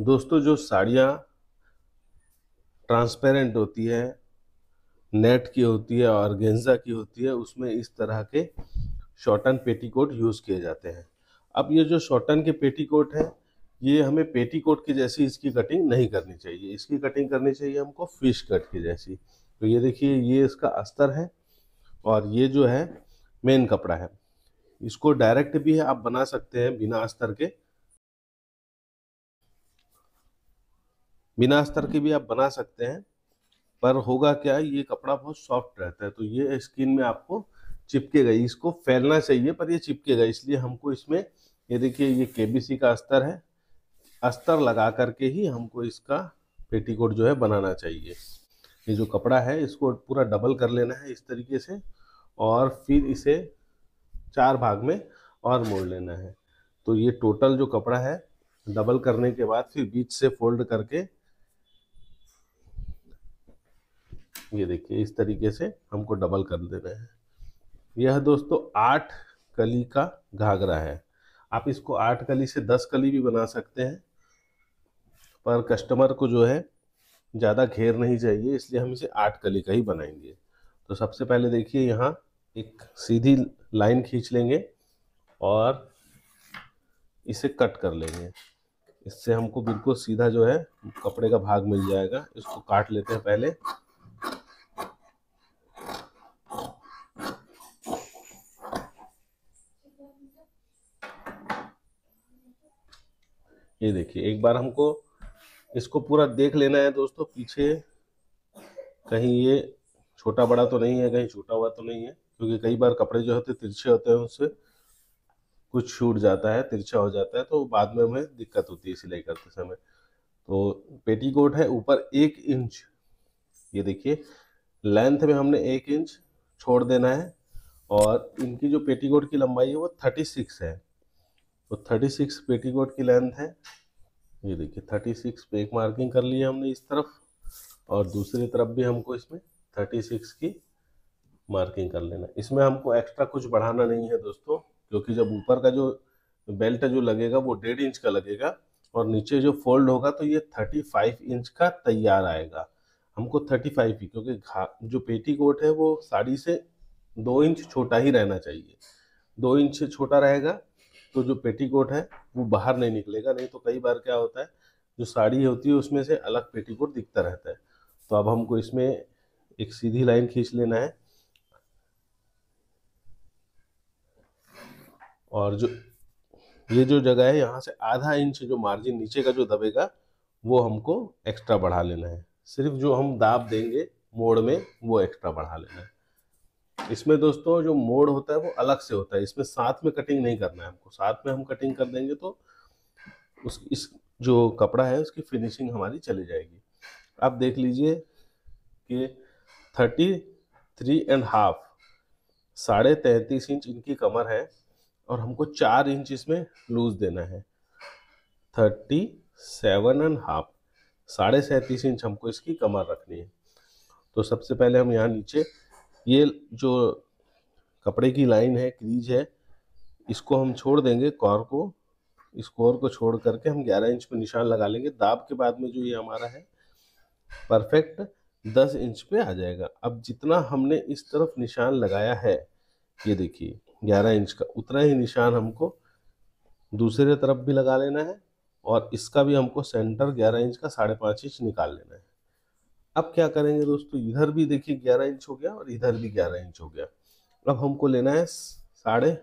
दोस्तों जो साड़ियाँ ट्रांसपेरेंट होती है नेट की होती है और गेंजा की होती है उसमें इस तरह के शॉर्टन पेटीकोट यूज़ किए जाते हैं अब ये जो शॉर्टन के पेटीकोट है ये हमें पेटीकोट की जैसी इसकी कटिंग नहीं करनी चाहिए इसकी कटिंग करनी चाहिए हमको फिश कट की जैसी तो ये देखिए ये इसका अस्तर है और ये जो है मेन कपड़ा है इसको डायरेक्ट भी आप बना सकते हैं बिना अस्तर के बिना अस्तर के भी आप बना सकते हैं पर होगा क्या ये कपड़ा बहुत सॉफ्ट रहता है तो ये स्किन में आपको चिपकेगा इसको फैलना चाहिए पर ये चिपकेगा इसलिए हमको इसमें ये देखिए ये केबीसी का अस्तर है अस्तर लगा करके ही हमको इसका पेटीकोट जो है बनाना चाहिए ये जो कपड़ा है इसको पूरा डबल कर लेना है इस तरीके से और फिर इसे चार भाग में और मोड़ लेना है तो ये टोटल जो कपड़ा है डबल करने के बाद फिर बीच से फोल्ड करके ये देखिए इस तरीके से हमको डबल कर देना है यह दोस्तों आठ कली का घाघरा है आप इसको आठ कली से दस कली भी बना सकते हैं पर कस्टमर को जो है ज़्यादा घेर नहीं चाहिए इसलिए हम इसे आठ कली का ही बनाएंगे तो सबसे पहले देखिए यहाँ एक सीधी लाइन खींच लेंगे और इसे कट कर लेंगे इससे हमको बिल्कुल सीधा जो है कपड़े का भाग मिल जाएगा इसको काट लेते हैं पहले ये देखिए एक बार हमको इसको पूरा देख लेना है दोस्तों पीछे कहीं ये छोटा बड़ा तो नहीं है कहीं छोटा हुआ तो नहीं है क्योंकि कई बार कपड़े जो होते तिरछे होते हैं उससे कुछ छूट जाता है तिरछा हो जाता है तो बाद में हमें दिक्कत होती है सिलाई करते समय तो पेटीकोट है ऊपर एक इंच ये देखिए लेंथ में हमने एक इंच छोड़ देना है और इनकी जो पेटीकोट की लंबाई है वो थर्टी सिक्स है तो 36 पेटीकोट की लेंथ है ये देखिए 36 पे एक मार्किंग कर लिया हमने इस तरफ और दूसरी तरफ भी हमको इसमें 36 की मार्किंग कर लेना इसमें हमको एक्स्ट्रा कुछ बढ़ाना नहीं है दोस्तों क्योंकि जब ऊपर का जो बेल्ट जो लगेगा वो डेढ़ इंच का लगेगा और नीचे जो फोल्ड होगा तो ये 35 इंच का तैयार आएगा हमको 35 ही क्योंकि जो पेटी कोट है वो साड़ी से दो इंच छोटा ही रहना चाहिए दो इंच छोटा रहेगा तो जो पेटीकोट है वो बाहर नहीं निकलेगा नहीं तो कई बार क्या होता है जो साड़ी होती है उसमें से अलग पेटीकोट दिखता रहता है तो अब हमको इसमें एक सीधी लाइन खींच लेना है और जो ये जो जगह है यहाँ से आधा इंच जो मार्जिन नीचे का जो दबेगा वो हमको एक्स्ट्रा बढ़ा लेना है सिर्फ जो हम दाब देंगे मोड़ में वो एक्स्ट्रा बढ़ा लेना है इसमें दोस्तों जो मोड़ होता है वो अलग से होता है इसमें साथ में कटिंग नहीं करना है हमको साथ में हम कटिंग कर देंगे तो उस इस जो कपड़ा है उसकी फिनिशिंग हमारी चली जाएगी आप देख लीजिए कि थर्टी थ्री एंड हाफ साढ़े तैंतीस इंच इनकी कमर है और हमको चार इंच इसमें लूज देना है थर्टी सेवन एंड हाफ साढ़े सैंतीस इंच हमको इसकी कमर रखनी है तो सबसे पहले हम यहाँ नीचे ये जो कपड़े की लाइन है क्रीज है इसको हम छोड़ देंगे कॉर को इस कॉर को छोड़ करके हम 11 इंच पे निशान लगा लेंगे दाब के बाद में जो ये हमारा है परफेक्ट 10 इंच पे आ जाएगा अब जितना हमने इस तरफ निशान लगाया है ये देखिए 11 इंच का उतना ही निशान हमको दूसरे तरफ भी लगा लेना है और इसका भी हमको सेंटर 11 इंच का साढ़े पाँच इंच निकाल लेना है अब क्या करेंगे दोस्तों इधर भी देखिए ग्यारह इंच हो गया और इधर भी ग्यारह इंच हो गया अब हमको लेना है साढ़े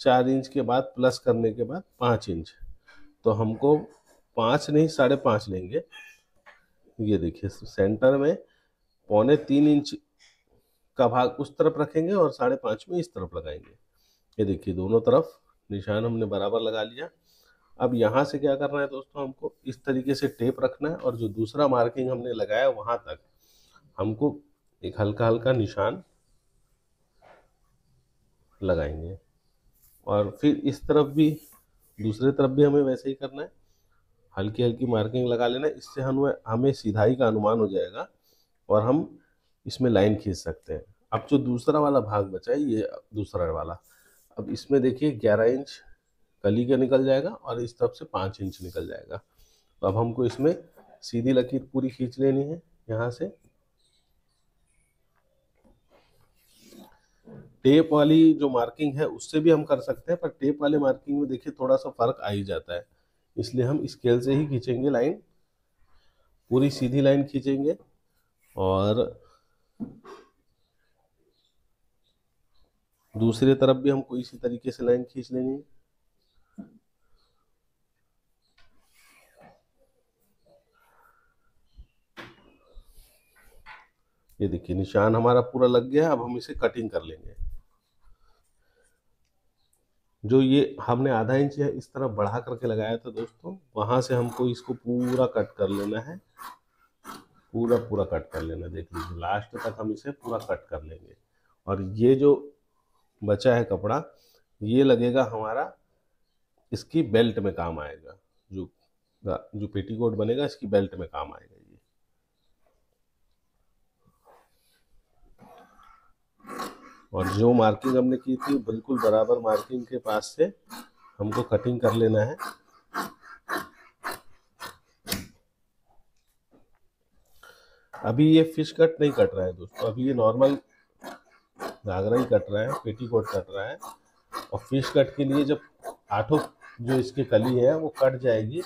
चार इंच के बाद प्लस करने के बाद पाँच इंच तो हमको पाँच नहीं साढ़े पाँच लेंगे ये देखिए सेंटर में पौने तीन इंच का भाग उस तरफ रखेंगे और साढ़े पाँच में इस तरफ लगाएंगे ये देखिए दोनों तरफ निशान हमने बराबर लगा लिया अब यहाँ से क्या करना है दोस्तों हमको इस तरीके से टेप रखना है और जो दूसरा मार्किंग हमने लगाया वहाँ तक हमको एक हल्का हल्का निशान लगाएंगे और फिर इस तरफ भी दूसरे तरफ भी हमें वैसे ही करना है हल्की हल्की मार्किंग लगा लेना इससे हमें हमें सीधाई का अनुमान हो जाएगा और हम इसमें लाइन खींच सकते हैं अब जो दूसरा वाला भाग बचा है ये दूसरा वाला अब इसमें देखिए ग्यारह इंच कली का निकल जाएगा और इस तरफ से पाँच इंच निकल जाएगा तो अब हमको इसमें सीधी लकीर पूरी खींच लेनी है यहाँ से टेप वाली जो मार्किंग है उससे भी हम कर सकते हैं पर टेप वाले मार्किंग में देखिए थोड़ा सा फर्क आ ही जाता है इसलिए हम स्केल से ही खींचेंगे लाइन पूरी सीधी लाइन खींचेंगे और दूसरे तरफ भी हमको इसी तरीके से लाइन खींच लेंगे ये देखिए निशान हमारा पूरा लग गया है अब हम इसे कटिंग कर लेंगे जो ये हमने आधा इंच इस तरह बढ़ा करके लगाया था दोस्तों वहां से हमको इसको पूरा कट कर लेना है पूरा पूरा कट कर लेना देख लीजिए लास्ट तक हम इसे पूरा कट कर लेंगे और ये जो बचा है कपड़ा ये लगेगा हमारा इसकी बेल्ट में काम आएगा जो जो पेटीकोट बनेगा इसकी बेल्ट में काम आएगा और जो मार्किंग हमने की थी बिल्कुल बराबर मार्किंग के पास से हमको कटिंग कर लेना है अभी ये फिश कट नहीं कट रहा है दोस्तों अभी ये नॉर्मल घाघरा ही कट रहा है पेटी कोट कट रहा है और फिश कट के लिए जब आठों जो इसके कली है वो कट जाएगी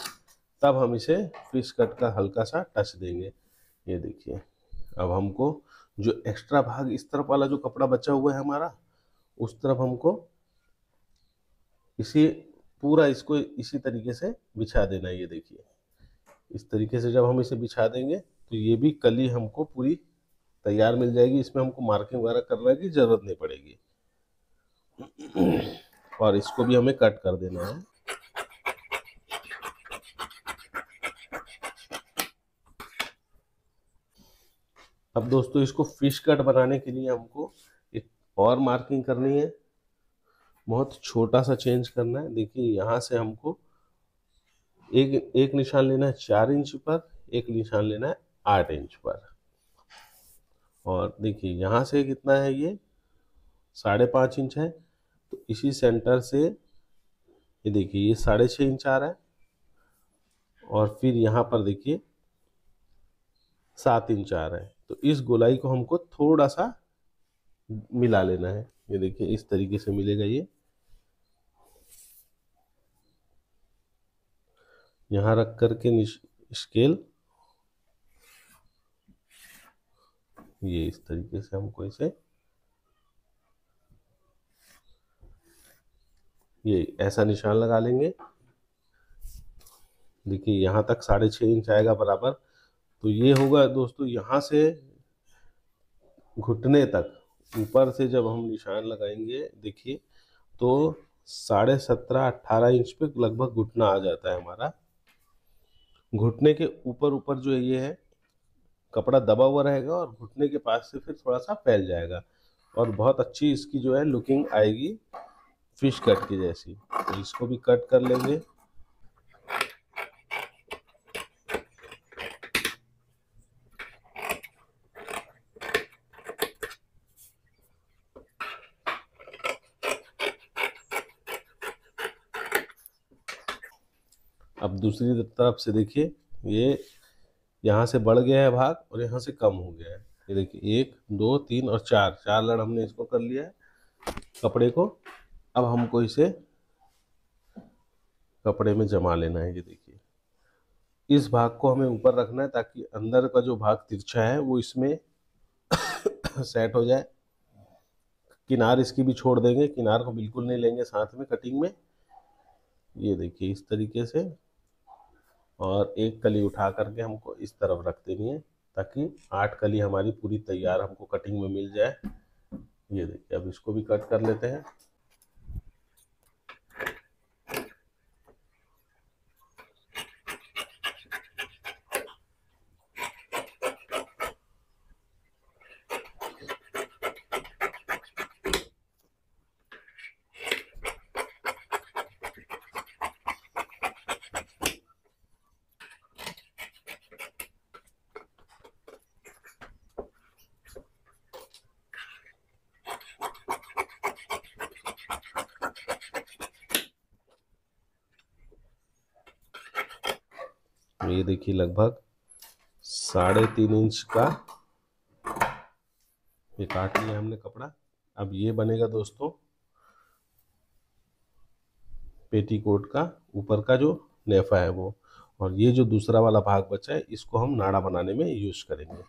तब हम इसे फिश कट का हल्का सा टच देंगे ये देखिए अब हमको जो एक्स्ट्रा भाग इस तरफ वाला जो कपड़ा बचा हुआ है हमारा उस तरफ हमको इसी पूरा इसको इसी तरीके से बिछा देना ये देखिए इस तरीके से जब हम इसे बिछा देंगे तो ये भी कली हमको पूरी तैयार मिल जाएगी इसमें हमको मार्किंग वगैरह करने की ज़रूरत नहीं पड़ेगी और इसको भी हमें कट कर देना है अब दोस्तों इसको फिश कट बनाने के लिए हमको एक और मार्किंग करनी है बहुत छोटा सा चेंज करना है देखिए यहाँ से हमको एक एक निशान लेना है चार इंच पर एक निशान लेना है आठ इंच पर और देखिए यहाँ से कितना है ये साढ़े पाँच इंच है तो इसी सेंटर से ये देखिए ये साढ़े छः इंच आ रहा है और फिर यहाँ पर देखिए सात इंच आ रहा है तो इस गोलाई को हमको थोड़ा सा मिला लेना है ये देखिए इस तरीके से मिलेगा ये यहां रख करके स्केल ये इस तरीके से हमको इसे ये ऐसा निशान लगा लेंगे देखिए यहां तक साढ़े छह इंच आएगा बराबर तो ये होगा दोस्तों यहाँ से घुटने तक ऊपर से जब हम निशान लगाएंगे देखिए तो साढ़े सत्रह अट्ठारह इंच पे लगभग घुटना आ जाता है हमारा घुटने के ऊपर ऊपर जो है ये है कपड़ा दबा हुआ रहेगा और घुटने के पास से फिर थोड़ा सा फैल जाएगा और बहुत अच्छी इसकी जो है लुकिंग आएगी फिश कट की जैसी तो इसको भी कट कर लेंगे अब दूसरी तरफ से देखिए ये यहाँ से बढ़ गया है भाग और यहाँ से कम हो गया है ये देखिए एक दो तीन और चार चार लड़ हमने इसको कर लिया है कपड़े को अब हमको इसे कपड़े में जमा लेना है ये देखिए इस भाग को हमें ऊपर रखना है ताकि अंदर का जो भाग तिरछा है वो इसमें सेट हो जाए किनार इसकी भी छोड़ देंगे किनार को बिल्कुल नहीं लेंगे साथ में कटिंग में ये देखिए इस तरीके से और एक कली उठा करके हमको इस तरफ रख देनी है ताकि आठ कली हमारी पूरी तैयार हमको कटिंग में मिल जाए ये देखिए अब इसको भी कट कर लेते हैं ये देखिए लगभग साढ़े तीन इंच का ये काट लिया हमने कपड़ा अब ये बनेगा दोस्तों पेटी कोट का ऊपर का जो नेफा है वो और ये जो दूसरा वाला भाग बचा है इसको हम नाड़ा बनाने में यूज करेंगे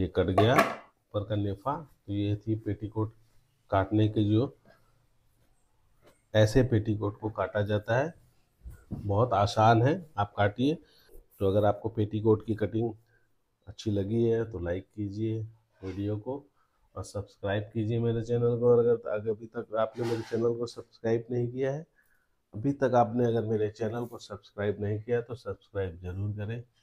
ये कट गया ऊपर का नेफा तो ये थी पेटीकोट काटने के जो ऐसे पेटीकोट को काटा जाता है बहुत आसान है आप काटिए तो अगर आपको पेटीकोट की कटिंग अच्छी लगी है तो लाइक कीजिए वीडियो को और सब्सक्राइब कीजिए मेरे चैनल को और अगर अगर अभी तक आपने मेरे चैनल को सब्सक्राइब नहीं किया है अभी तक आपने अगर मेरे चैनल को सब्सक्राइब नहीं किया तो सब्सक्राइब ज़रूर करें